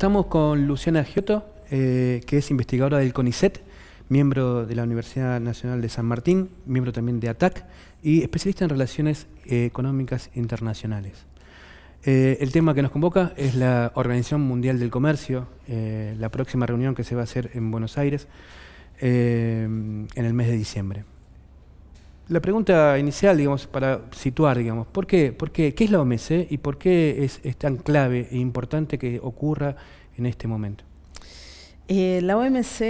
estamos con Luciana Giotto, eh, que es investigadora del CONICET, miembro de la Universidad Nacional de San Martín, miembro también de ATAC y especialista en relaciones eh, económicas internacionales. Eh, el tema que nos convoca es la Organización Mundial del Comercio, la próxima reunión que se va a hacer en Buenos Aires en el mes de diciembre. La pregunta inicial, digamos, para situar, digamos, ¿por qué, por qué, es la OMC e y por qué es tan clave e importante que ocurra en este momento? Eh, la OMC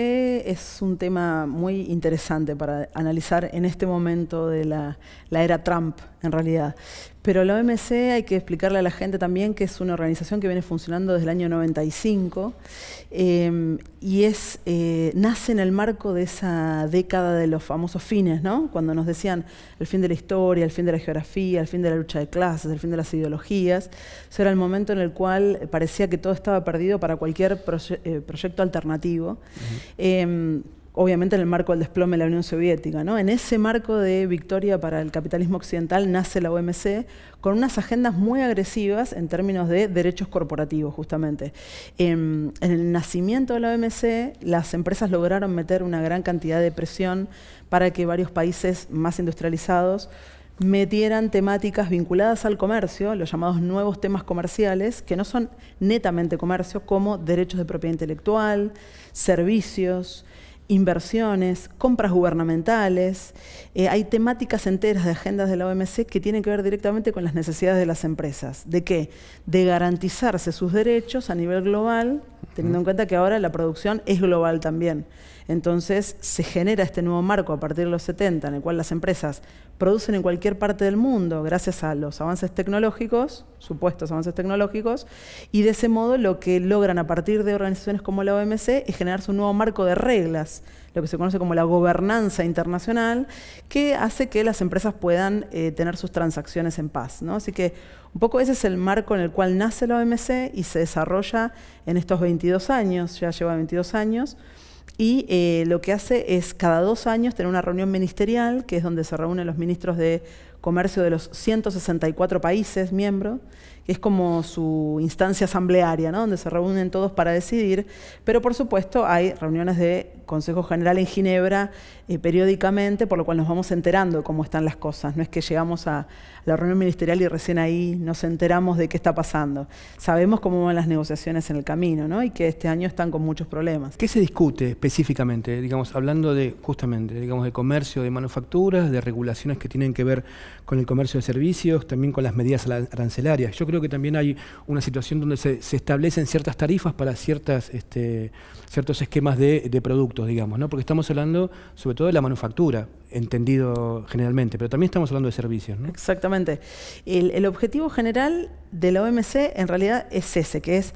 es un tema muy interesante para analizar en este momento de la era Trump en realidad. Pero la OMC hay que explicarle a la gente también que es una organización que viene funcionando desde el año 95 eh, y es, eh, nace en el marco de esa década de los famosos fines, ¿no? cuando nos decían el fin de la historia, el fin de la geografía, el fin de la lucha de clases, el fin de las ideologías. Eso era el momento en el cual parecía que todo estaba perdido para cualquier eh, proyecto alternativo obviamente en el marco del desplome de la Unión Soviética. ¿no? En ese marco de victoria para el capitalismo occidental nace la OMC con unas agendas muy agresivas en términos de derechos corporativos, justamente. En, em, en el nacimiento de la OMC, las empresas lograron meter una gran cantidad de presión para que varios países más industrializados metieran temáticas vinculadas al comercio, los llamados nuevos temas comerciales, que no son netamente comercio, como derechos de propiedad intelectual, servicios, inversiones, compras gubernamentales. Eh, hay temáticas enteras de agendas de la OMC que tienen que ver directamente con las necesidades de las empresas. ¿De qué? De garantizarse sus derechos a nivel global, teniendo en cuenta que ahora la producción es global también. Entonces se genera este nuevo marco a partir de los 70, en el cual las empresas producen en cualquier parte del mundo gracias a los avances tecnológicos, supuestos avances tecnológicos, y de ese modo lo que logran a partir de organizaciones como la OMC es generarse un nuevo marco de reglas, lo que se conoce como la gobernanza internacional, que hace que las empresas puedan eh, tener sus transacciones en paz. ¿no? Así que un poco ese es el marco en el cual nace la OMC y se desarrolla en estos 22 años, ya lleva 22 años y eh, lo que hace es cada dos años tener una reunión ministerial, que es donde se reúnen los ministros de comercio de los 164 países miembros, que es como su instancia asamblearia, ¿no? donde se reúnen todos para decidir, pero por supuesto hay reuniones de Consejo General en Ginebra eh, periódicamente, por lo cual nos vamos enterando cómo están las cosas. No es que llegamos a la reunión ministerial y recién ahí nos enteramos de qué está pasando. Sabemos cómo van las negociaciones en el camino ¿no? y que este año están con muchos problemas. ¿Qué se discute específicamente? Digamos, hablando de justamente digamos, de comercio de manufacturas, de regulaciones que tienen que ver con el comercio de servicios, también con las medidas arancelarias. Yo creo que también hay una situación donde se, establecen ciertas tarifas para ciertas, este, ciertos esquemas de productos digamos, ¿no? Porque estamos hablando sobre todo de la manufactura, entendido generalmente, pero también estamos hablando de servicios, Exactamente. El, el objetivo general de la OMC en realidad es ese, que es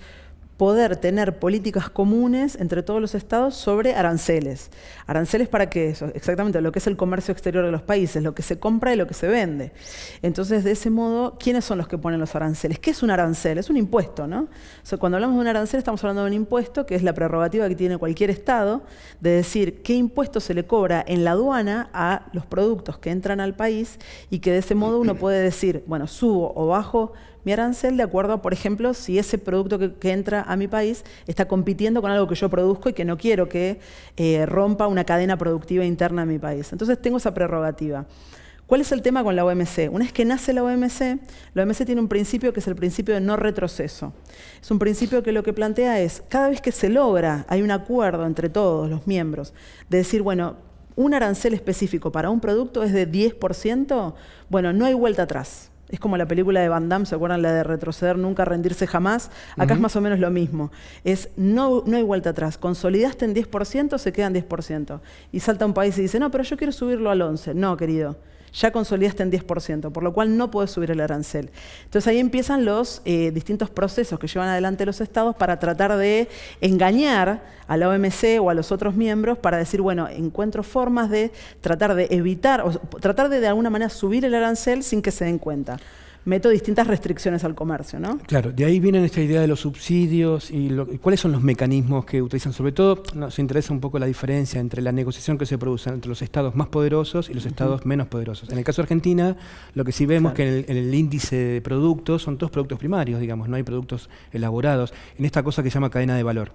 poder tener políticas comunes entre todos los estados sobre aranceles. ¿Aranceles para qué? Eso, exactamente, lo que es el comercio exterior de los países, lo que se compra y lo que se vende. Entonces, de ese modo, ¿quiénes son los que ponen los aranceles? ¿Qué es un arancel? Es un impuesto, ¿no? cuando hablamos de un arancel estamos hablando de un impuesto que es la prerrogativa que tiene cualquier estado de decir qué impuesto se le cobra en la aduana a los productos que entran al país y que de ese modo uno puede decir, bueno, subo o bajo mi arancel de acuerdo por ejemplo, si ese producto que, entra a mi país está compitiendo con algo que yo produzco y que no quiero que eh, rompa una cadena productiva interna en mi país. Entonces tengo esa prerrogativa. ¿Cuál es el tema con la OMC? Una vez que nace la OMC, la OMC tiene un principio que es el principio de no retroceso. Es un principio que lo que plantea es, cada vez que se logra, hay un acuerdo entre todos los miembros, de decir, bueno, un arancel específico para un producto es de 10%, bueno, no hay vuelta atrás. Es como la película de Van Damme, ¿se acuerdan? La de retroceder, nunca rendirse jamás. Acá es más o menos lo mismo. Es no, no hay vuelta atrás. Consolidaste en 10%, se quedan 10%. Y salta un país y dice, no, pero yo quiero subirlo al 11%. No, querido ya consolidaste en 10%, por lo cual no puedes subir el arancel. Entonces ahí empiezan los eh, distintos procesos que llevan adelante los estados para tratar de engañar a la OMC o a los otros miembros para decir, bueno, encuentro formas de tratar de evitar, o tratar de de alguna manera subir el arancel sin que se den cuenta meto distintas restricciones al comercio, ¿no? Claro, de ahí viene esta idea de los subsidios y, cuáles son los mecanismos que utilizan. Sobre todo nos interesa un poco la diferencia entre la negociación que se produce entre los estados más poderosos y los estados menos poderosos. En el caso de Argentina, lo que sí vemos es que en el, en el, índice de productos son todos productos primarios, digamos, no hay productos elaborados, en esta cosa que se llama cadena de valor.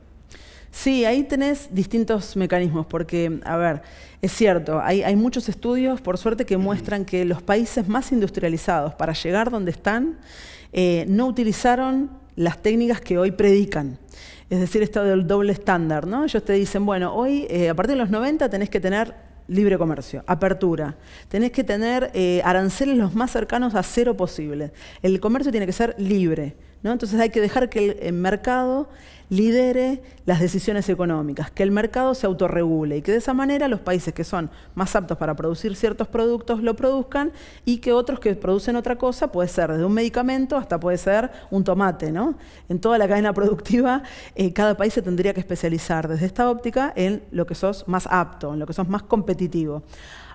Sí, ahí tenés distintos mecanismos, porque, a ver, es cierto, hay, muchos estudios, por suerte, que muestran que los países más industrializados, para llegar donde están, eh, no utilizaron las técnicas que hoy predican. Es decir, esto del doble estándar, ¿no? Ellos te dicen, bueno, hoy, eh, a partir de los 90, tenés que tener libre comercio, apertura. Tenés que tener eh, aranceles los más cercanos a cero posible. El comercio tiene que ser libre. Entonces hay que dejar que el mercado lidere las decisiones económicas, que el mercado se autorregule y que de esa manera los países que son más aptos para producir ciertos productos lo produzcan y que otros que producen otra cosa, puede ser desde un medicamento hasta puede ser un tomate, ¿no? En toda la cadena productiva eh, cada país se tendría que especializar desde esta óptica en lo que sos más apto, en lo que sos más competitivo.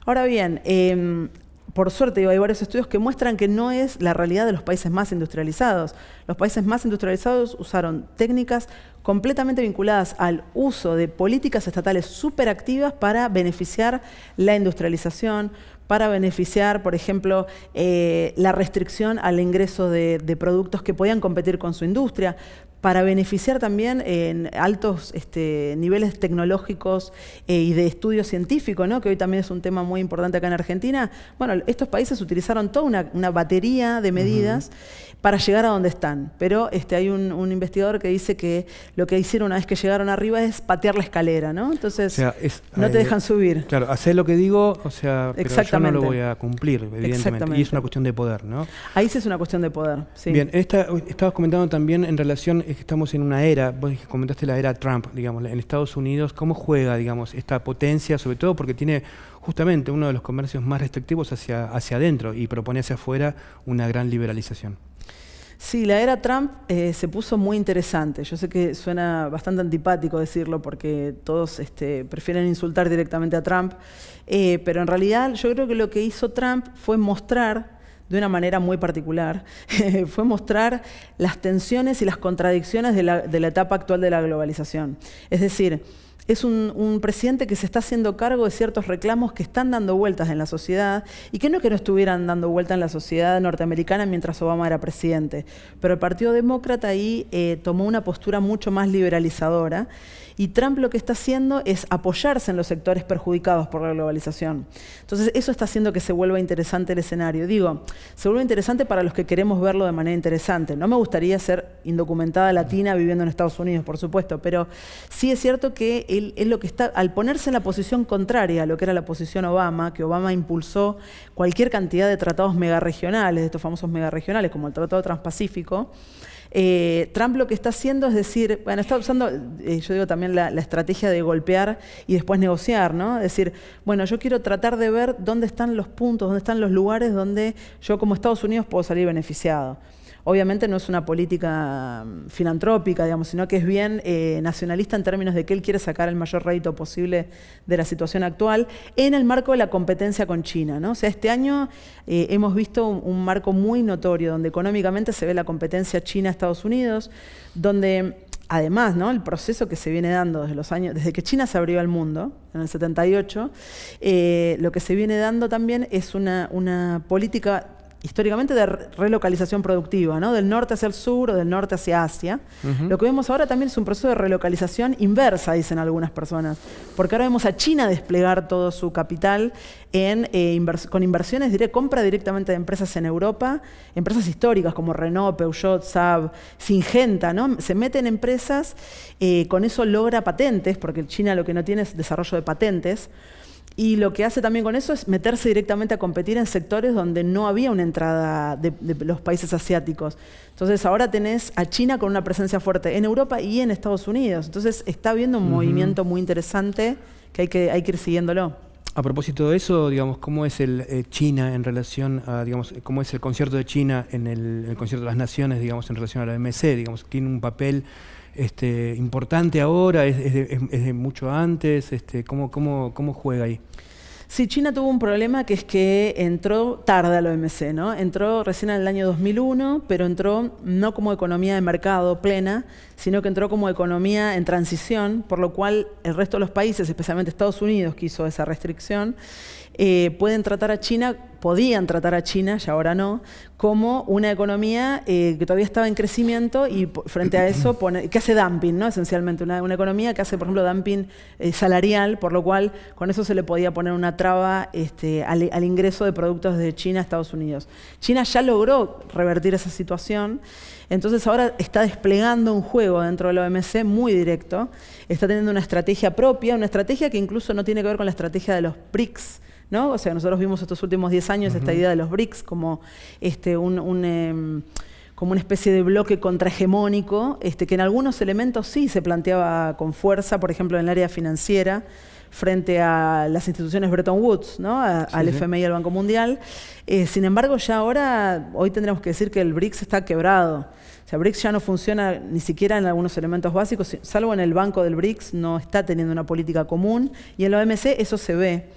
Ahora bien, em, por suerte, hay varios estudios que muestran que no es la realidad de los países más industrializados. Los países más industrializados usaron técnicas completamente vinculadas al uso de políticas estatales superactivas para beneficiar la industrialización, para beneficiar, por ejemplo, eh, la restricción al ingreso de, de productos que podían competir con su industria, para beneficiar también en altos este, niveles tecnológicos eh, y de estudio científico, ¿no? que hoy también es un tema muy importante acá en Argentina. Bueno, estos países utilizaron toda una, batería de medidas para llegar a donde están. Pero este, hay un, investigador que dice que lo que hicieron una vez que llegaron arriba es patear la escalera, ¿no? Entonces no te eh, dejan subir. Claro, hacer lo que digo, o sea, pero no lo voy a cumplir, evidentemente. Y es una cuestión de poder, ¿no? Ahí sí es una cuestión de poder, Bien, esta, estabas comentando también en relación, es que estamos en una era, vos comentaste la era Trump, digamos, en Estados Unidos, ¿cómo juega, digamos, esta potencia, sobre todo porque tiene justamente uno de los comercios más restrictivos hacia, hacia adentro y propone hacia afuera una gran liberalización? Sí, la era Trump eh, se puso muy interesante. Yo sé que suena bastante antipático decirlo porque todos este, prefieren insultar directamente a Trump, eh, pero en realidad yo creo que lo que hizo Trump fue mostrar de una manera muy particular, fue mostrar las tensiones y las contradicciones de la, etapa actual de la globalización. Es decir, es un, presidente que se está haciendo cargo de ciertos reclamos que están dando vueltas en la sociedad y que no es que no estuvieran dando vueltas en la sociedad norteamericana mientras Obama era presidente, pero el Partido Demócrata ahí eh, tomó una postura mucho más liberalizadora y Trump lo que está haciendo es apoyarse en los sectores perjudicados por la globalización. Entonces, eso está haciendo que se vuelva interesante el escenario. Digo, se vuelve interesante para los que queremos verlo de manera interesante. No me gustaría ser indocumentada latina viviendo en Estados Unidos, por supuesto, pero sí es cierto que él, es lo que está, al ponerse en la posición contraria a lo que era la posición Obama, que Obama impulsó cualquier cantidad de tratados megaregionales, de estos famosos megaregionales, como el Tratado Transpacífico, eh, Trump lo que está haciendo es decir, bueno, está usando, eh, yo digo también la, la, estrategia de golpear y después negociar, ¿no? Es decir, bueno, yo quiero tratar de ver dónde están los puntos, dónde están los lugares donde yo como Estados Unidos puedo salir beneficiado obviamente no es una política mm, filantrópica, digamos, sino que es bien eh, nacionalista en términos de que él quiere sacar el mayor rédito posible de la situación actual en el marco de la competencia con China. ¿no? O sea, este año eh, hemos visto un, marco muy notorio donde económicamente se ve la competencia China-Estados Unidos, donde además, ¿no? El proceso que se viene dando desde los años, desde que China se abrió al mundo, en el 78, eh, lo que se viene dando también es una, una política históricamente de relocalización productiva, ¿no? del norte hacia el sur o del norte hacia Asia. Lo que vemos ahora también es un proceso de relocalización inversa, dicen algunas personas, porque ahora vemos a China desplegar todo su capital en, eh, con inversiones, compra directamente de empresas en Europa, empresas históricas como Renault, Peugeot, Saab, Singenta, ¿no? se meten empresas, eh, con eso logra patentes, porque China lo que no tiene es desarrollo de patentes. Y lo que hace también con eso es meterse directamente a competir en sectores donde no había una entrada de, los países asiáticos. Entonces ahora tenés a China con una presencia fuerte en Europa y en Estados Unidos. Entonces está habiendo un movimiento muy interesante que hay, que hay que ir siguiéndolo. A propósito de eso, digamos, ¿cómo es el eh, China en relación a, digamos, cómo es el concierto de China en el, concierto de las naciones, digamos, en relación a la OMC? Digamos, ¿tiene un papel este, importante ahora? ¿Es, de, mucho antes? Este, ¿cómo, cómo, juega ahí? Sí, China tuvo un problema que es que entró tarde al OMC, ¿no? Entró recién en el año 2001, pero entró no como economía de mercado plena, sino que entró como economía en transición, por lo cual el resto de los países, especialmente Estados Unidos, que hizo esa restricción, eh, pueden tratar a China podían tratar a China, y ahora no, como una economía eh, que todavía estaba en crecimiento y frente a eso que hace dumping, ¿no? Esencialmente, una, economía que hace, por ejemplo, dumping eh, salarial, por lo cual con eso se le podía poner una traba este, al, ingreso de productos de China a Estados Unidos. China ya logró revertir esa situación, entonces ahora está desplegando un juego dentro de OMC muy directo, está teniendo una estrategia propia, una estrategia que incluso no tiene que ver con la estrategia de los BRICS, o sea, nosotros vimos estos últimos 10 años esta idea de los BRICS este, em, como una especie de bloque contrahegemónico, este, que en algunos elementos sí se planteaba con fuerza, por ejemplo, en el área financiera, frente a las instituciones Bretton Woods, al FMI y al Banco Mundial. Eh, sin embargo, ya ahora, hoy tendremos que decir que el BRICS está quebrado. O sea, BRICS ya no funciona ni siquiera en algunos elementos básicos, salvo en el banco del BRICS, no está teniendo una política común, y en la OMC eso se ve.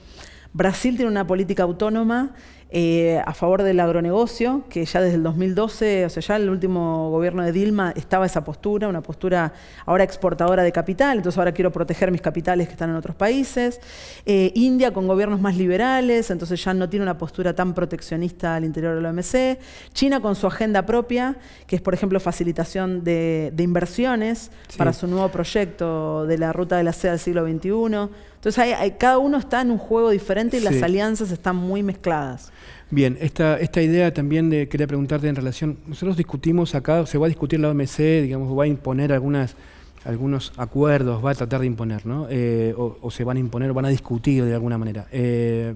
Brasil tiene una política autónoma eh, a favor del agronegocio, que ya desde el 2012, o sea, ya el último gobierno de Dilma estaba esa postura, una postura ahora exportadora de capital, entonces ahora quiero proteger mis capitales que están en otros países. Eh, India con gobiernos más liberales, entonces ya no tiene una postura tan proteccionista al interior de la OMC. China con su agenda propia, que es, por ejemplo, facilitación de, inversiones para su nuevo proyecto de la ruta de la seda del siglo XXI. Entonces hay, cada uno está en un juego diferente y las alianzas están muy mezcladas. Bien, esta, esta idea también de, quería preguntarte en relación, nosotros discutimos acá, se va a discutir la OMC, digamos, va a imponer algunas algunos acuerdos, va a tratar de imponer, ¿no? Eh, o, se van a imponer, van a discutir de alguna manera. Eh,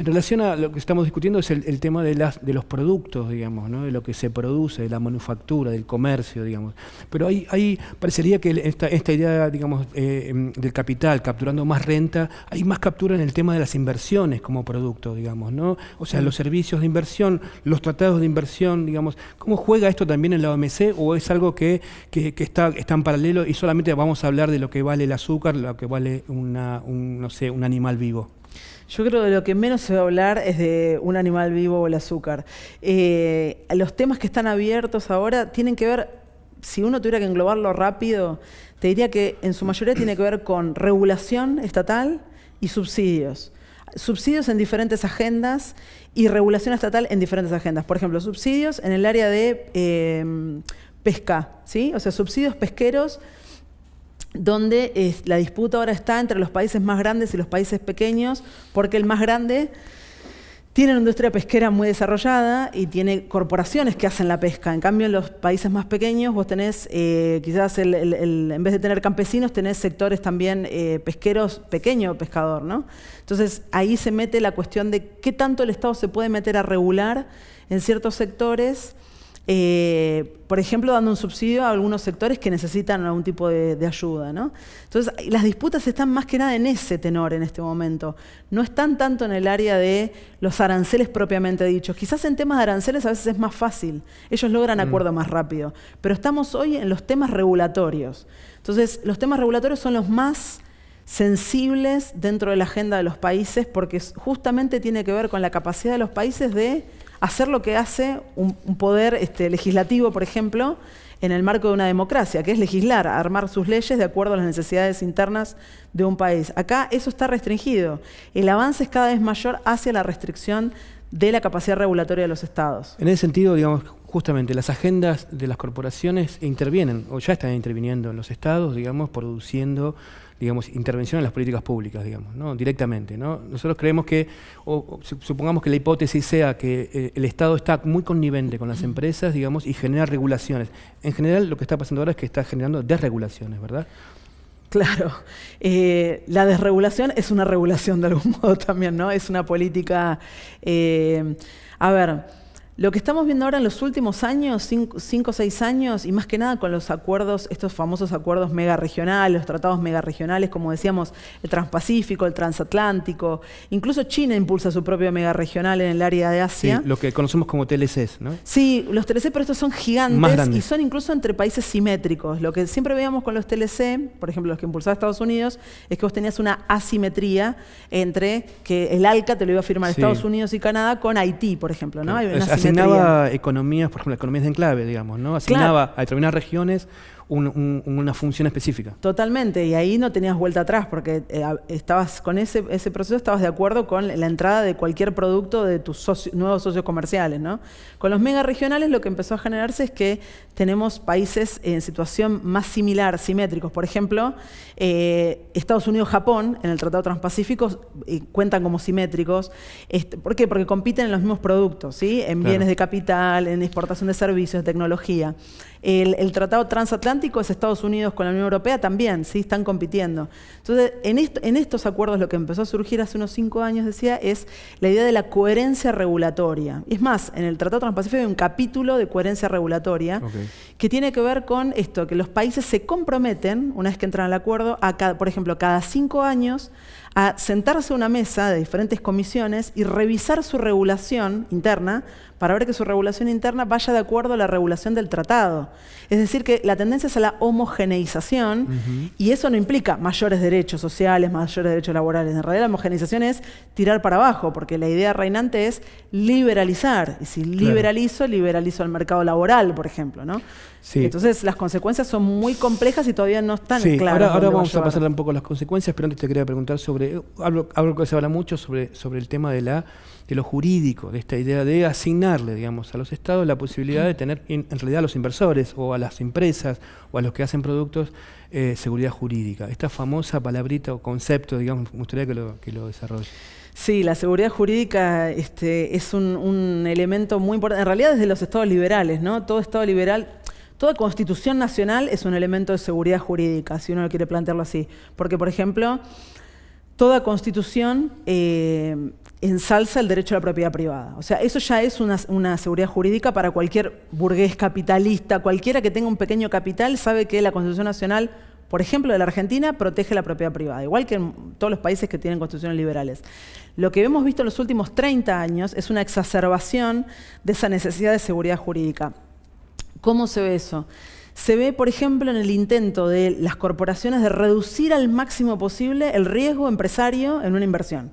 en relación a lo que estamos discutiendo es el, tema de, las, de los productos, digamos, de lo que se produce, de la manufactura, del comercio, digamos. Pero ahí, parecería que esta, idea, digamos, eh, em, del capital, capturando más renta, hay más captura en el tema de las inversiones como producto, digamos, ¿no? O sea, mm. los servicios de inversión, los tratados de inversión, digamos, ¿cómo juega esto también en la OMC o es algo que, está, está en paralelo y solamente vamos a hablar de lo que vale el azúcar, lo que vale un, no sé, un animal vivo? Yo creo que lo que menos se va a hablar es de un animal vivo o el azúcar. Eh, los temas que están abiertos ahora tienen que ver, si uno tuviera que englobarlo rápido, te diría que en su mayoría tiene que ver con regulación estatal y subsidios subsidios en diferentes agendas y regulación estatal en diferentes agendas. Por ejemplo, subsidios en el área de eh, pesca, ¿sí? O sea, subsidios pesqueros donde eh, la disputa ahora está entre los países más grandes y los países pequeños, porque el más grande tiene una industria pesquera muy desarrollada y tiene corporaciones que hacen la pesca. En cambio, en los países más pequeños vos tenés, eh, quizás en vez de tener campesinos, tenés sectores también eh, pesqueros, pequeño pescador. ¿no? Entonces, ahí se mete la cuestión de qué tanto el Estado se puede meter a regular en ciertos sectores eh, por ejemplo, dando un subsidio a algunos sectores que necesitan algún tipo de, ayuda. ¿no? Entonces, las disputas están más que nada en ese tenor en este momento. No están tanto en el área de los aranceles propiamente dichos. Quizás en temas de aranceles a veces es más fácil. Ellos logran mm. acuerdo más rápido. Pero estamos hoy en los temas regulatorios. Entonces, los temas regulatorios son los más sensibles dentro de la agenda de los países porque justamente tiene que ver con la capacidad de los países de hacer lo que hace un, poder este, legislativo, por ejemplo, en el marco de una democracia, que es legislar, armar sus leyes de acuerdo a las necesidades internas de un país. Acá eso está restringido. El avance es cada vez mayor hacia la restricción de la capacidad regulatoria de los estados. En ese sentido, digamos, justamente las agendas de las corporaciones intervienen, o ya están interviniendo en los estados, digamos, produciendo digamos, intervención en las políticas públicas, digamos, ¿no? directamente. ¿no? Nosotros creemos que, supongamos que la hipótesis sea que eh, el Estado está muy connivente con las empresas, digamos, y genera regulaciones. En general, lo que está pasando ahora es que está generando desregulaciones, ¿verdad? Claro, eh, la desregulación es una regulación de algún modo también, ¿no? Es una política, eh, a ver, lo que estamos viendo ahora en los últimos años, cinco o seis años, y más que nada con los acuerdos, estos famosos acuerdos megaregionales, los tratados megaregionales, como decíamos, el Transpacífico, el Transatlántico, incluso China impulsa su propio mega en el área de Asia. Sí, lo que conocemos como TLCs, ¿no? Sí, los TLC, pero estos son gigantes y son incluso entre países simétricos. Lo que siempre veíamos con los TLC, por ejemplo, los que impulsaba Estados Unidos, es que vos tenías una asimetría entre que el ALCA te lo iba a firmar Estados Unidos y Canadá con Haití, por ejemplo, ¿no? Hay una asignaba economías, por ejemplo, economías de enclave, digamos, ¿no? Asignaba a determinadas regiones una función específica. Totalmente, y ahí no tenías vuelta atrás, porque eh, estabas con ese, ese proceso, estabas de acuerdo con la entrada de cualquier producto de tus nuevos socios comerciales. ¿no? Con los mega regionales lo que empezó a generarse es que tenemos países en situación más similar, simétricos. Por ejemplo, eh, Estados Unidos-Japón, en el Tratado Transpacífico, eh, cuentan como simétricos. Este, ¿Por qué? Porque compiten en los mismos productos, ¿sí? en bienes de capital, en exportación de servicios, tecnología. El, Tratado Transatlántico es Estados Unidos con la Unión Europea también, ¿sí? están compitiendo. Entonces, en, estos acuerdos lo que empezó a surgir hace unos cinco años, decía, es la idea de la coherencia regulatoria. Es más, en el Tratado Transpacífico hay un capítulo de coherencia regulatoria que tiene que ver con esto, que los países se comprometen, una vez que entran al acuerdo, a por ejemplo, cada cinco años, a sentarse a una mesa de diferentes comisiones y revisar su regulación interna para ver que su regulación interna vaya de acuerdo a la regulación del tratado. Es decir, que la tendencia es a la homogeneización y eso no implica mayores derechos sociales, mayores derechos laborales. En realidad la homogeneización es tirar para abajo, porque la idea reinante es liberalizar. Y si liberalizo, liberalizo el mercado laboral, por ejemplo. ¿no? Entonces las consecuencias son muy complejas y todavía no están claras. Ahora, vamos a, pasar un poco las consecuencias, pero antes te quería preguntar sobre, hablo, eh, que se habla mucho sobre, sobre el tema de la de lo jurídico, de esta idea de asignarle, digamos, a los estados la posibilidad de tener, en, realidad, a los inversores o a las empresas o a los que hacen productos, eh, seguridad jurídica. Esta famosa palabrita o concepto, digamos, me gustaría que lo, que desarrolle. Sí, la seguridad jurídica este, es un, elemento muy importante, en realidad desde los estados liberales, ¿no? Todo estado liberal Toda constitución nacional es un elemento de seguridad jurídica, si uno lo quiere plantearlo así. Porque, por ejemplo, toda constitución eh, ensalza el derecho a la propiedad privada. O sea, eso ya es una, una, seguridad jurídica para cualquier burgués capitalista, cualquiera que tenga un pequeño capital sabe que la Constitución Nacional, por ejemplo, de la Argentina, protege la propiedad privada, igual que en todos los países que tienen constituciones liberales. Lo que hemos visto en los últimos 30 años es una exacerbación de esa necesidad de seguridad jurídica. ¿Cómo se ve eso? Se ve, por ejemplo, en el intento de las corporaciones de reducir al máximo posible el riesgo empresario en una inversión.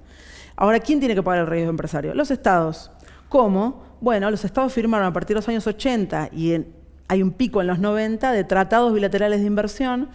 Ahora, ¿quién tiene que pagar el riesgo empresario? Los estados. ¿Cómo? Bueno, los estados firmaron a partir de los años 80 y hay un pico en los 90 de tratados bilaterales de inversión,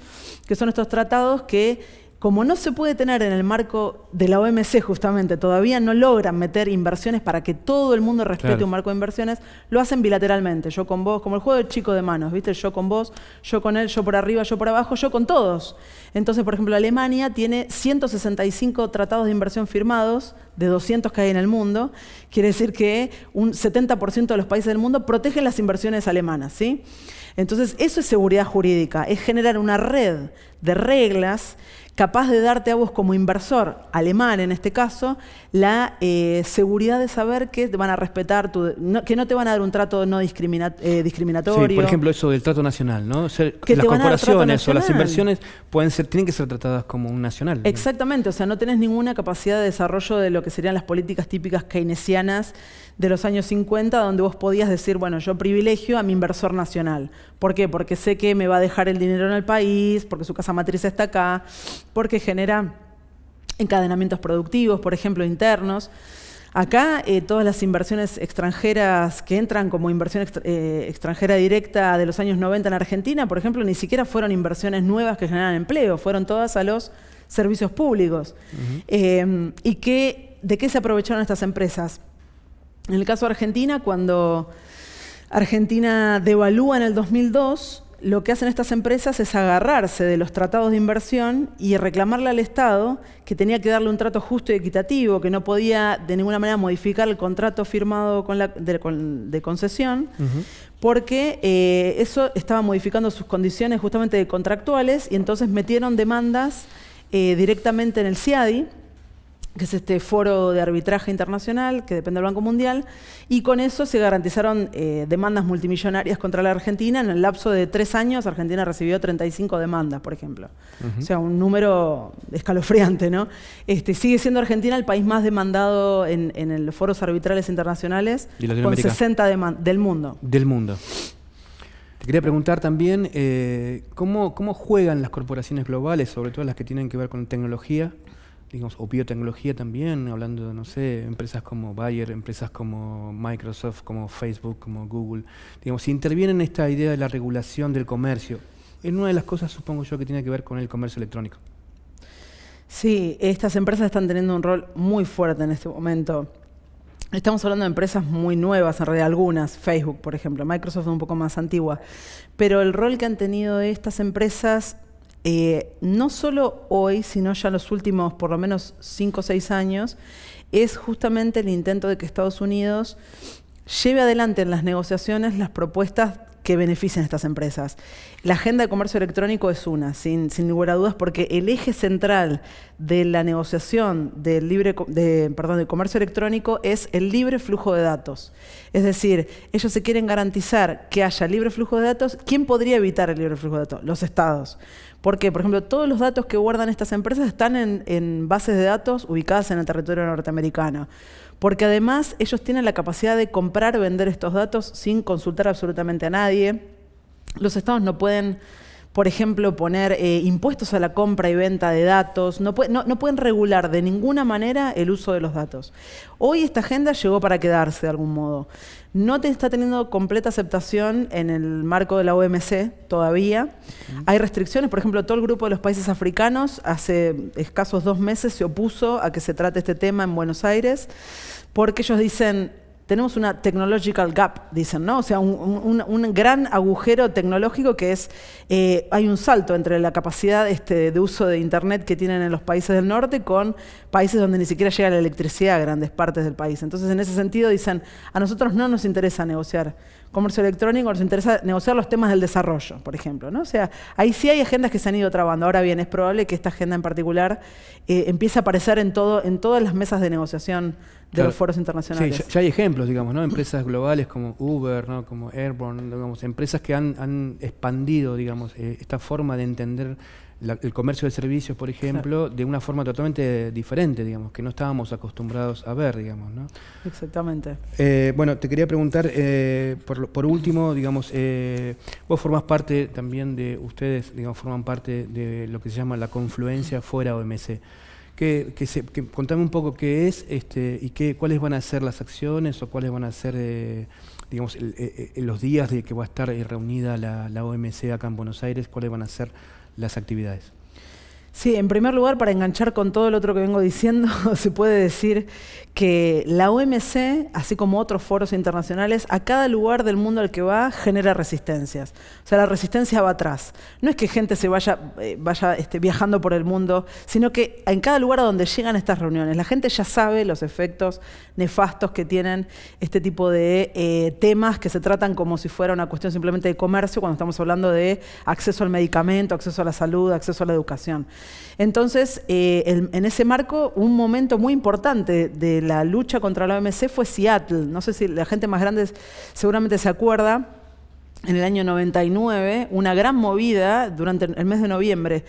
que son estos tratados que como no se puede tener en el marco de la OMC justamente, todavía no logran meter inversiones para que todo el mundo respete un marco de inversiones, lo hacen bilateralmente, yo con vos, como el juego del chico de manos, ¿viste? Yo con vos, yo con él, yo por arriba, yo por abajo, yo con todos. Entonces, por ejemplo, Alemania tiene 165 tratados de inversión firmados de 200 que hay en el mundo, quiere decir que un 70% de los países del mundo protegen las inversiones alemanas, ¿sí? Entonces, eso es seguridad jurídica, es generar una red de reglas capaz de darte a vos como inversor, alemán en este caso, la eh, seguridad de saber que te van a respetar, tu, que no te van a dar un trato no eh, discriminatorio. por ejemplo, eso del trato nacional, ¿no? las corporaciones o las inversiones pueden ser, tienen que ser tratadas como un nacional. Exactamente, o sea, no tenés ninguna capacidad de desarrollo de lo que serían las políticas típicas keynesianas de los años 50 donde vos podías decir, bueno, yo privilegio a mi inversor nacional. ¿Por qué? Porque sé que me va a dejar el dinero en el país, porque su casa matriz está acá, porque genera encadenamientos productivos, por ejemplo, internos. Acá eh, todas las inversiones extranjeras que entran como inversión eh, extranjera directa de los años 90 en Argentina, por ejemplo, ni siquiera fueron inversiones nuevas que generan empleo, fueron todas a los servicios públicos. Eh, ¿Y qué, de qué se aprovecharon estas empresas? En el caso de Argentina, cuando Argentina devalúa en el 2002, lo que hacen estas empresas es agarrarse de los tratados de inversión y reclamarle al Estado que tenía que darle un trato justo y equitativo, que no podía de ninguna manera modificar el contrato firmado con la, de, concesión, porque eh, eso estaba modificando sus condiciones justamente contractuales y entonces metieron demandas eh, directamente en el CIADI que es este foro de arbitraje internacional que depende del Banco Mundial, y con eso se garantizaron eh, demandas multimillonarias contra la Argentina. En el lapso de tres años, Argentina recibió 35 demandas, por ejemplo. O sea, un número escalofriante, ¿no? Este, sigue siendo Argentina el país más demandado en, en los foros arbitrales internacionales, con 60 demandas del mundo. Del mundo. Te quería preguntar también eh, ¿cómo, cómo juegan las corporaciones globales, sobre todo las que tienen que ver con tecnología, digamos, o biotecnología también, hablando de, no sé, empresas como Bayer, empresas como Microsoft, como Facebook, como Google, digamos, si intervienen en esta idea de la regulación del comercio, es una de las cosas, supongo yo, que tiene que ver con el comercio electrónico. Sí, estas empresas están teniendo un rol muy fuerte en este momento. Estamos hablando de empresas muy nuevas, en realidad algunas, Facebook, por ejemplo, Microsoft es un poco más antigua, pero el rol que han tenido estas empresas eh, no solo hoy, sino ya los últimos por lo menos cinco o seis años, es justamente el intento de que Estados Unidos lleve adelante en las negociaciones las propuestas que benefician a estas empresas. La agenda de comercio electrónico es una, sin, sin lugar a dudas, porque el eje central de la negociación del, libre, de, del comercio electrónico es el libre flujo de datos. Es decir, ellos se quieren garantizar que haya libre flujo de datos. ¿Quién podría evitar el libre flujo de datos? Los estados. Porque, por ejemplo, todos los datos que guardan estas empresas están en, en bases de datos ubicadas en el territorio norteamericano porque además ellos tienen la capacidad de comprar o vender estos datos sin consultar absolutamente a nadie. Los estados no pueden por ejemplo, poner eh, impuestos a la compra y venta de datos, no, pueden regular de ninguna manera el uso de los datos. Hoy esta agenda llegó para quedarse de algún modo no está teniendo completa aceptación en el marco de la OMC todavía. Hay restricciones, por ejemplo, todo el grupo de los países africanos hace escasos dos meses se opuso a que se trate este tema en Buenos Aires, porque ellos dicen, tenemos una technological gap, dicen, ¿no? O sea, un, gran agujero tecnológico que es, eh, hay un salto entre la capacidad este, de uso de Internet que tienen en los países del norte con países donde ni siquiera llega la electricidad a grandes partes del país. Entonces, en ese sentido, dicen, a nosotros no nos interesa negociar comercio electrónico, nos interesa negociar los temas del desarrollo, por ejemplo, ¿no? O sea, ahí sí hay agendas que se han ido trabando. Ahora bien, es probable que esta agenda en particular eh, empiece a aparecer en, todo, en todas las mesas de negociación de los foros internacionales. Sí, ya, hay ejemplos, digamos, ¿no? Empresas globales como Uber, ¿no? Como Airborne, digamos, empresas que han, expandido, digamos, eh, esta forma de entender el comercio de servicios, por ejemplo, de una forma totalmente diferente, digamos, que no estábamos acostumbrados a ver, digamos, ¿no? Exactamente. Eh, bueno, te quería preguntar, eh, por, por, último, digamos, eh, vos formás parte también de, ustedes, digamos, forman parte de lo que se llama la confluencia fuera OMC contame un poco qué es este, y cuáles van a ser las acciones o cuáles van a ser eh, digamos, eh, eh, los días de que va a estar reunida la OMC acá en Buenos Aires, cuáles van a ser las actividades. Sí, en primer lugar, para enganchar con todo lo otro que vengo diciendo, se puede decir que la OMC, así como otros foros internacionales, a cada lugar del mundo al que va genera resistencias. O sea, la resistencia va atrás. No es que gente se vaya, eh, vaya este, viajando por el mundo, sino que en cada lugar a donde llegan estas reuniones, la gente ya sabe los efectos nefastos que tienen este tipo de eh, temas que se tratan como si fuera una cuestión simplemente de comercio cuando estamos hablando de acceso al medicamento, acceso a la salud, acceso a la educación. Entonces, eh, en ese marco, un momento muy importante de la lucha contra la OMC fue Seattle. No sé si la gente más grande seguramente se acuerda en el año 99 una gran movida durante el mes de noviembre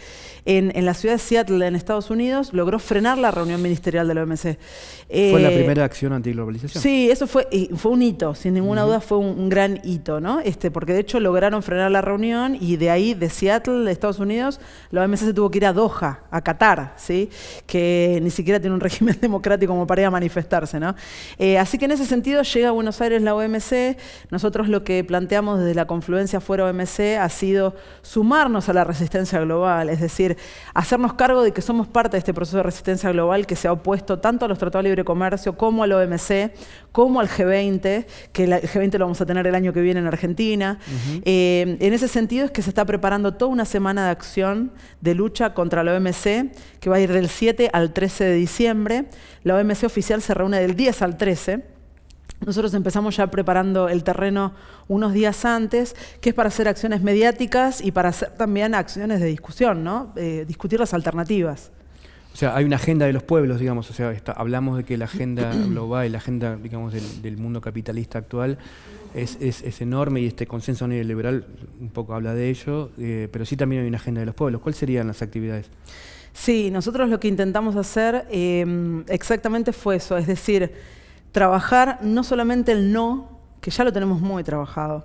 en, la ciudad de Seattle, en Estados Unidos, logró frenar la reunión ministerial de la OMC. ¿Fue la eh, primera acción antiglobalización? Sí, eso fue, fue un hito, sin ninguna duda fue un, gran hito, ¿no? Este, porque de hecho lograron frenar la reunión y de ahí, de Seattle, de Estados Unidos, la OMC se tuvo que ir a Doha, a Qatar, ¿sí? Que ni siquiera tiene un régimen democrático como para ir a manifestarse, ¿no? Eh, así que en ese sentido llega a Buenos Aires la OMC, nosotros lo que planteamos desde la la confluencia fuera OMC ha sido sumarnos a la resistencia global, es decir, hacernos cargo de que somos parte de este proceso de resistencia global que se ha opuesto tanto a los tratados de libre comercio como al OMC, como al G20, que el G20 lo vamos a tener el año que viene en Argentina. Eh, en ese sentido es que se está preparando toda una semana de acción de lucha contra la OMC, que va a ir del 7 al 13 de diciembre. La OMC oficial se reúne del 10 al 13. Nosotros empezamos ya preparando el terreno unos días antes, que es para hacer acciones mediáticas y para hacer también acciones de discusión, ¿no? Eh, discutir las alternativas. O sea, hay una agenda de los pueblos, digamos. O sea, hablamos de que la agenda global, la agenda, digamos, del, mundo capitalista actual es, enorme y este consenso neoliberal un poco habla de ello, eh, pero sí también hay una agenda de los pueblos. ¿Cuáles serían las actividades? Sí, nosotros lo que intentamos hacer eh, exactamente fue eso, es decir, trabajar no solamente el no, que ya lo tenemos muy trabajado,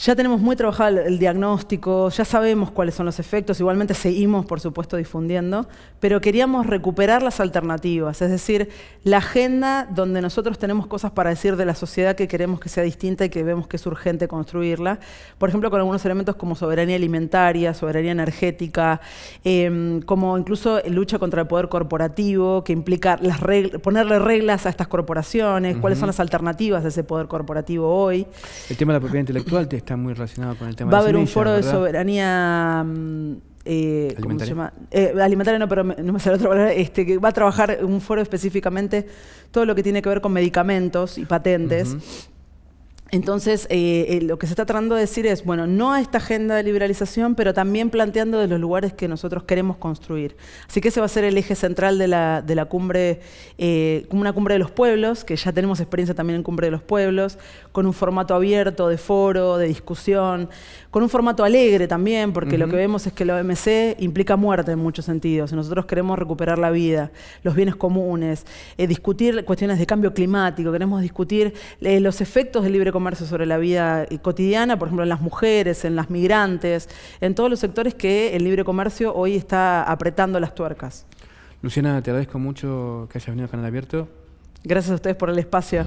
ya tenemos muy trabajado el, diagnóstico, ya sabemos cuáles son los efectos, igualmente seguimos, por supuesto, difundiendo, pero queríamos recuperar las alternativas, es decir, la agenda donde nosotros tenemos cosas para decir de la sociedad que queremos que sea distinta y que vemos que es urgente construirla, por ejemplo, con algunos elementos como soberanía alimentaria, soberanía energética, em, como incluso lucha contra el poder corporativo, que implica ponerle reglas a estas corporaciones, cuáles son las alternativas de ese poder corporativo hoy. El tema de la propiedad intelectual, te está muy relacionado con el tema Va Va a haber un foro de soberanía. Mm, eh, ¿Alimentaria? ¿cómo se llama? Eh, alimentaria, no, pero no me sale otra palabra, este, que va a trabajar un foro específicamente todo lo que tiene que ver con medicamentos y patentes. Entonces, eh, eh, lo que se está tratando de decir es, bueno, no a esta agenda de liberalización, pero también planteando de los lugares que nosotros queremos construir. Así que ese va a ser el eje central de la, de la cumbre, eh, una cumbre de los pueblos, que ya tenemos experiencia también en cumbre de los pueblos, con un formato abierto de foro, de discusión, con un formato alegre también, porque lo que vemos es que la OMC implica muerte en muchos sentidos. Nosotros queremos recuperar la vida, los bienes comunes, eh, discutir cuestiones de cambio climático, queremos discutir eh, los efectos del libre comercio sobre la vida eh, cotidiana, por ejemplo, en las mujeres, en las migrantes, en todos los sectores que el libre comercio hoy está apretando las tuercas. Luciana, te agradezco mucho que hayas venido a Canal Abierto. Gracias a ustedes por el espacio.